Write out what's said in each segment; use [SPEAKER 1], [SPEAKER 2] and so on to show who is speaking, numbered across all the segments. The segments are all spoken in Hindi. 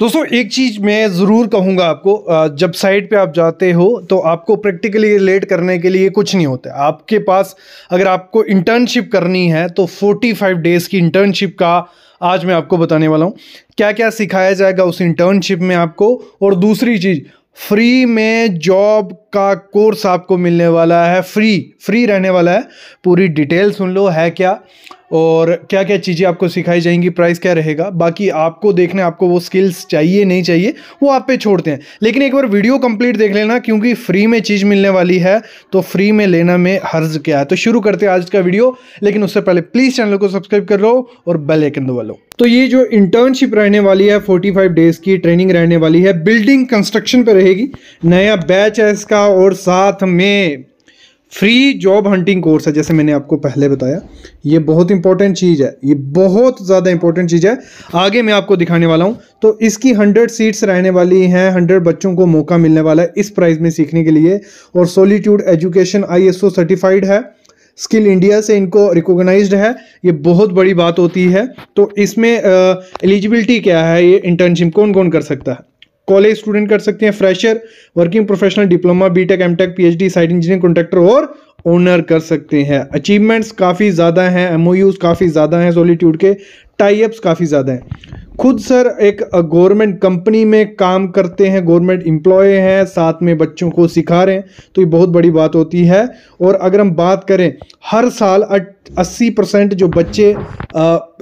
[SPEAKER 1] दोस्तों एक चीज़ मैं ज़रूर कहूँगा आपको जब साइट पे आप जाते हो तो आपको प्रैक्टिकली रिलेट करने के लिए कुछ नहीं होता आपके पास अगर आपको इंटर्नशिप करनी है तो 45 डेज़ की इंटर्नशिप का आज मैं आपको बताने वाला हूँ क्या क्या सिखाया जाएगा उस इंटर्नशिप में आपको और दूसरी चीज़ फ्री में जॉब का कोर्स आपको मिलने वाला है फ्री फ्री रहने वाला है पूरी डिटेल सुन लो है क्या और क्या क्या चीज़ें आपको सिखाई जाएंगी प्राइस क्या रहेगा बाकी आपको देखने आपको वो स्किल्स चाहिए नहीं चाहिए वो आप पे छोड़ते हैं लेकिन एक बार वीडियो कंप्लीट देख लेना क्योंकि फ्री में चीज़ मिलने वाली है तो फ्री में लेना में हर्ज क्या है तो शुरू करते हैं आज का वीडियो लेकिन उससे पहले प्लीज़ चैनल को सब्सक्राइब कर लो और बेल आइकन दबा लो तो ये जो इंटर्नशिप रहने वाली है 45 डेज की ट्रेनिंग रहने वाली है बिल्डिंग कंस्ट्रक्शन पे रहेगी नया बैच है इसका और साथ में फ्री जॉब हंटिंग कोर्स है जैसे मैंने आपको पहले बताया ये बहुत इंपॉर्टेंट चीज़ है ये बहुत ज़्यादा इंपॉर्टेंट चीज़ है आगे मैं आपको दिखाने वाला हूँ तो इसकी हंड्रेड सीट्स रहने वाली हैं हंड्रेड बच्चों को मौका मिलने वाला है इस प्राइज़ में सीखने के लिए और सोलीट्यूड एजुकेशन आई सर्टिफाइड है स्किल इंडिया से इनको रिकोगनाइज है ये बहुत बड़ी बात होती है तो इसमें एलिजिबिलिटी क्या है ये इंटर्नशिप कौन कौन कर सकता है कॉलेज स्टूडेंट कर सकते हैं fresher working professional diploma BTech MTech PhD site engineer contractor और ओनर कर सकते हैं अचीवमेंट्स काफ़ी ज़्यादा हैं एमओयूज काफ़ी ज़्यादा हैं सोलिट्यूड के टाइप्स काफ़ी ज़्यादा हैं खुद सर एक गवर्नमेंट कंपनी में काम करते हैं गवर्नमेंट इम्प्लॉय हैं साथ में बच्चों को सिखा रहे हैं तो ये बहुत बड़ी बात होती है और अगर हम बात करें हर साल अस्सी परसेंट जो बच्चे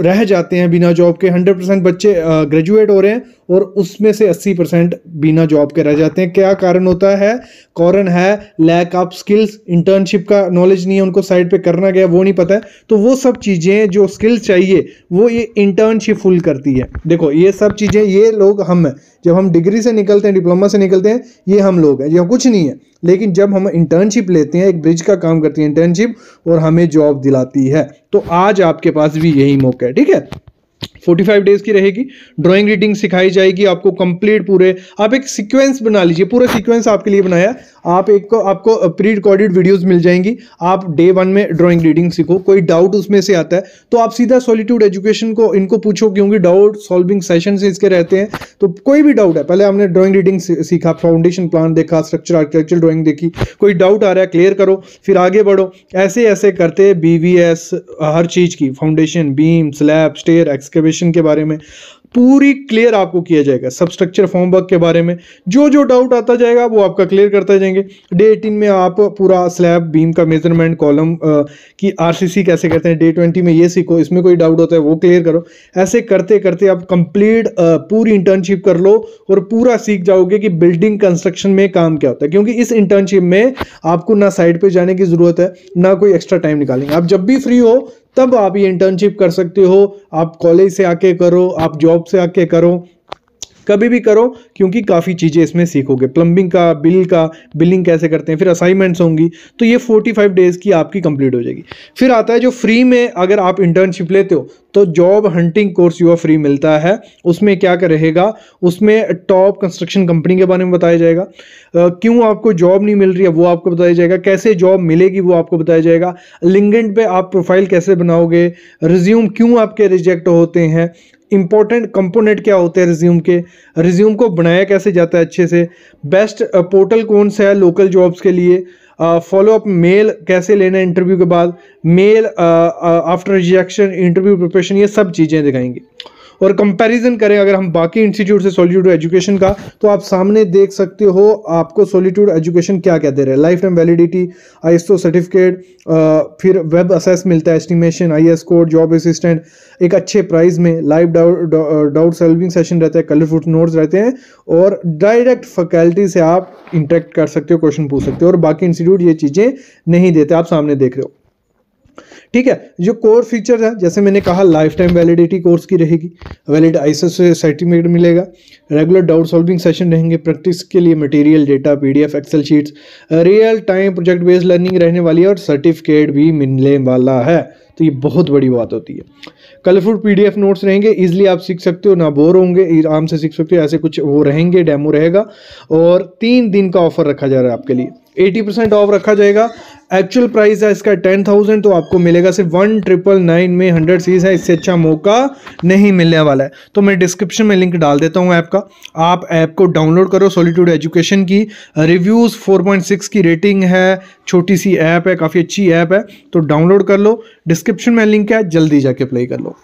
[SPEAKER 1] रह जाते हैं बिना जॉब के हंड्रेड परसेंट बच्चे ग्रेजुएट हो रहे हैं और उसमें से अस्सी परसेंट बिना जॉब के रह जाते हैं क्या कारण होता है कारण है लैक ऑफ स्किल्स इंटर्नशिप का नॉलेज नहीं है उनको साइड पे करना गया वो नहीं पता है तो वो सब चीज़ें जो स्किल्स चाहिए वो ये इंटर्नशिप फुल करती है देखो ये सब चीज़ें ये लोग हम हैं जब हम डिग्री से निकलते हैं डिप्लोमा से निकलते हैं ये हम लोग हैं यह कुछ नहीं है लेकिन जब हम इंटर्नशिप लेते हैं एक ब्रिज का काम करती है इंटर्नशिप और हमें जॉब दिलाती है तो आज आपके पास भी यही मौका है ठीक है 45 डेज की रहेगी ड्राइंग रीडिंग सिखाई जाएगी आपको कंप्लीट पूरे आप एक सीक्वेंस बना लीजिए पूरा सीक्वेंस आपके लिए बनाया आप एक को आपको प्री रिकॉर्डेड वीडियोस मिल जाएंगी आप डे वन में ड्राइंग रीडिंग सीखो कोई डाउट उसमें से आता है तो आप सीधा सॉलिट्यूड एजुकेशन को इनको पूछो क्योंकि डाउट सॉल्विंग सेशन से इसके रहते हैं तो कोई भी डाउट है पहले हमने ड्रॉइंग रीडिंग सीखा फाउंडेशन प्लान देखा स्ट्रक्चर आर्किटेक्चर ड्रॉइंग देखी कोई डाउट आ रहा है क्लियर करो फिर आगे बढ़ो ऐसे ऐसे करते बी हर चीज़ की foundation beam slab stair excavation application के बारे में पूरी क्लियर आपको किया जाएगा सबस्ट्रक्चर फॉर्म वर्क के बारे में जो जो डाउट आता जाएगा वो आपका क्लियर करते जाएंगे डे एटीन में आप पूरा स्लैब बीम का मेजरमेंट कॉलम की आरसीसी कैसे करते हैं डे ट्वेंटी में ये सीखो इसमें कोई डाउट होता है वो क्लियर करो ऐसे करते करते आप कंप्लीट पूरी इंटर्नशिप कर लो और पूरा सीख जाओगे कि बिल्डिंग कंस्ट्रक्शन में काम क्या होता है क्योंकि इस इंटर्नशिप में आपको ना साइड पर जाने की ज़रूरत है ना कोई एक्स्ट्रा टाइम निकालेंगे आप जब भी फ्री हो तब आप ये इंटर्नशिप कर सकते हो आप कॉलेज से आके करो आप जॉब से आके करो कभी भी करो क्योंकि काफ़ी चीज़ें इसमें सीखोगे प्लम्बिंग का बिल का बिलिंग कैसे करते हैं फिर असाइनमेंट्स होंगी तो ये फोर्टी फाइव डेज़ की आपकी कंप्लीट हो जाएगी फिर आता है जो फ्री में अगर आप इंटर्नशिप लेते हो तो जॉब हंटिंग कोर्स युवा फ्री मिलता है उसमें क्या रहेगा उसमें टॉप कंस्ट्रक्शन कंपनी के बारे में बताया जाएगा uh, क्यों आपको जॉब नहीं मिल रही है वो आपको बताया जाएगा कैसे जॉब मिलेगी वो आपको बताया जाएगा लिंगेंट पे आप प्रोफाइल कैसे बनाओगे रिज्यूम क्यों आपके रिजेक्ट होते हैं इंपॉर्टेंट कंपोनेंट क्या होते हैं रिज्यूम के रिज्यूम को बनाया कैसे जाता है अच्छे से बेस्ट पोर्टल uh, कौन सा है लोकल जॉब्स के लिए फॉलो अप मेल कैसे लेना इंटरव्यू के बाद mail after rejection interview preparation ये सब चीज़ें दिखाएंगे और कंपैरिजन करें अगर हम बाकी इंस्टीट्यूट से सॉलिट्यूड एजुकेशन का तो आप सामने देख सकते हो आपको सॉलिट्यूड एजुकेशन क्या क्या दे रहे हैं life time validity I certificate फिर वेब असेस मिलता है estimation I code job assistant एक अच्छे प्राइस में लाइव डाउट सॉल्विंग सेशन रहता है कलरफुल नोट्स रहते हैं और डायरेक्ट फैकल्टी से आप इंटरेक्ट कर सकते हो क्वेश्चन पूछ सकते हो और बाकी इंस्टीट्यूट ये चीज़ें नहीं देते आप सामने देख रहे हो ठीक है जो कोर फीचर है जैसे मैंने कहा लाइफ टाइम वैलिडिटी कोर्स की रहेगी वैलिड आई से सर्टिफिकेट मिलेगा रेगुलर डाउट सॉल्विंग सेशन रहेंगे प्रैक्टिस के लिए material data PDF Excel sheets real time project based learning रहने वाली है और सर्टिफिकेट भी मिलने वाला है तो ये बहुत बड़ी बात होती है कलरफुल पी नोट्स रहेंगे इजिली आप सीख सकते हो ना बोर होंगे आराम से सीख सकते हो ऐसे कुछ वो रहेंगे डेमो रहेगा और तीन दिन का ऑफर रखा जा रहा है आपके लिए एटी परसेंट ऑफ रखा जाएगा एक्चुअल प्राइस है इसका टेन थाउजेंड तो आपको मिलेगा सिर्फ वन ट्रिपल नाइन में हंड्रेड सीज है इससे अच्छा मौका नहीं मिलने वाला है तो मैं डिस्क्रिप्शन में लिंक डाल देता हूँ ऐप का आप ऐप को डाउनलोड करो सॉलिट्यूड एजुकेशन की रिव्यूज़ फोर पॉइंट सिक्स की रेटिंग है छोटी सी ऐप है काफ़ी अच्छी ऐप है तो डाउनलोड कर लो डिस्क्रिप्शन में लिंक है जल्दी जाके अप्लाई कर लो